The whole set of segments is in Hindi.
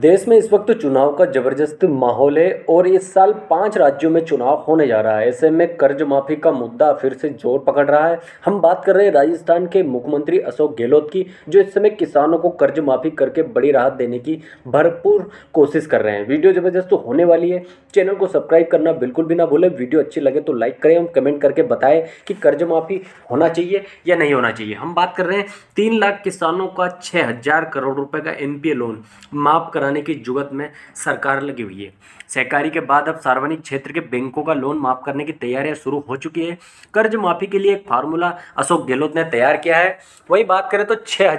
देश में इस वक्त चुनाव का जबरदस्त माहौल है और इस साल पांच राज्यों में चुनाव होने जा रहा है ऐसे में कर्ज माफी का मुद्दा फिर से जोर पकड़ रहा है हम बात कर रहे हैं राजस्थान के मुख्यमंत्री अशोक गहलोत की जो इस समय किसानों को कर्ज माफी करके बड़ी राहत देने की भरपूर कोशिश कर रहे हैं वीडियो जबरदस्त होने वाली है चैनल को सब्सक्राइब करना बिल्कुल भी ना भूलें वीडियो अच्छी लगे तो लाइक करें और कमेंट करके बताएं कि कर्ज माफी होना चाहिए या नहीं होना चाहिए हम बात कर रहे हैं तीन लाख किसानों का छः करोड़ रुपये का एन लोन माफ कराने की जुगत में सरकार लगी हुई है सहकारी के बाद अब सार्वजनिक क्षेत्र के बैंकों का लोन माफ करने की तैयारियां शुरू हो चुकी है कर्ज माफी के लिए एक फार्मूला अशोक गहलोत ने तैयार किया है वही बात करें तो छः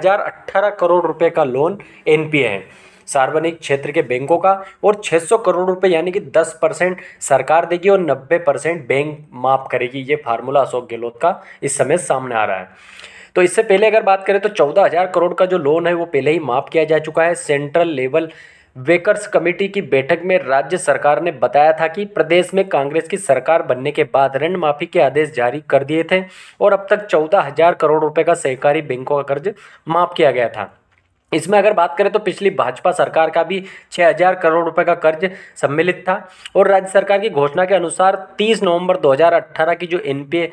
करोड़ रुपये का लोन एन है सार्वजनिक क्षेत्र के बैंकों का और 600 करोड़ रुपए यानी कि 10 परसेंट सरकार देगी और 90 परसेंट बैंक माफ करेगी ये फार्मूला अशोक गहलोत का इस समय सामने आ रहा है तो इससे पहले अगर बात करें तो चौदह हज़ार करोड़ का जो लोन है वो पहले ही माफ़ किया जा चुका है सेंट्रल लेवल वेकर्स कमेटी की बैठक में राज्य सरकार ने बताया था कि प्रदेश में कांग्रेस की सरकार बनने के बाद ऋण माफी के आदेश जारी कर दिए थे और अब तक चौदह हजार करोड़ रुपए का सहकारी बैंकों का कर्ज माफ किया गया था इसमें अगर बात करें तो पिछली भाजपा सरकार का भी 6000 करोड़ रुपए का कर्ज सम्मिलित था और राज्य सरकार की घोषणा के अनुसार 30 नवंबर 2018 की जो एनपीए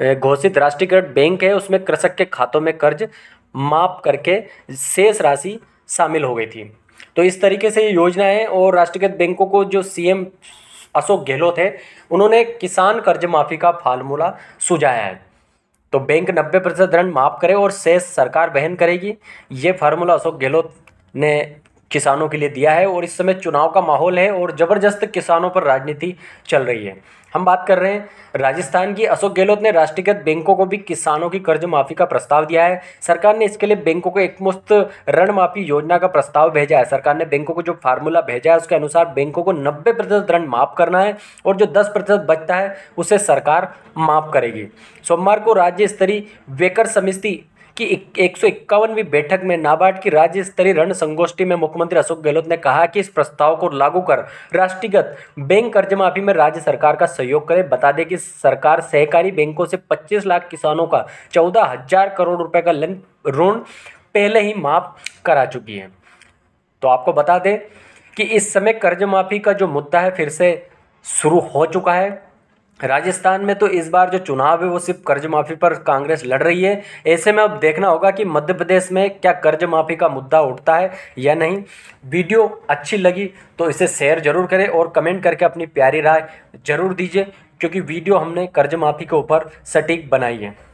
घोषित राष्ट्रीयकृत बैंक है उसमें कृषक के खातों में कर्ज माफ करके शेष राशि शामिल हो गई थी तो इस तरीके से ये योजना है और राष्ट्रीयकृत बैंकों को जो सीएम अशोक गहलोत है उन्होंने किसान कर्ज माफ़ी का फार्मूला सुझाया है तो बैंक नब्बे प्रतिशत ऋण माफ़ करे और शेष सरकार बहन करेगी ये फार्मूला अशोक गहलोत ने किसानों के लिए दिया है और इस समय चुनाव का माहौल है और ज़बरदस्त किसानों पर राजनीति चल रही है हम बात कर रहे हैं राजस्थान की अशोक गहलोत ने राष्ट्रीयकृत बैंकों को भी किसानों की कर्ज माफ़ी का प्रस्ताव दिया है सरकार ने इसके लिए बैंकों को एकमुश्त ऋण माफ़ी योजना का प्रस्ताव भेजा है सरकार ने बैंकों को जो फार्मूला भेजा है उसके अनुसार बैंकों को नब्बे प्रतिशत ऋण माफ़ करना है और जो दस प्रतिशत बचता है उसे सरकार माफ़ करेगी सोमवार को राज्य स्तरीय वेकर समिति की एक सौ इक्यावनवीं बैठक में नाबार्ड की राज्य स्तरीय ऋण संगोष्ठी में मुख्यमंत्री अशोक गहलोत ने कहा कि इस प्रस्ताव को लागू कर राष्ट्रीयगत बैंक कर्ज माफी में राज्य सरकार का सहयोग करे बता दें कि सरकार सहकारी बैंकों से पच्चीस लाख किसानों का चौदह हजार करोड़ रुपए का ऋण पहले ही माफ करा चुकी है तो आपको बता दें कि इस समय कर्ज माफी का जो मुद्दा है फिर से शुरू हो चुका है राजस्थान में तो इस बार जो चुनाव है वो सिर्फ कर्ज माफ़ी पर कांग्रेस लड़ रही है ऐसे में अब देखना होगा कि मध्य प्रदेश में क्या कर्ज माफ़ी का मुद्दा उठता है या नहीं वीडियो अच्छी लगी तो इसे शेयर जरूर करें और कमेंट करके अपनी प्यारी राय जरूर दीजिए क्योंकि वीडियो हमने कर्ज माफ़ी के ऊपर सटीक बनाई है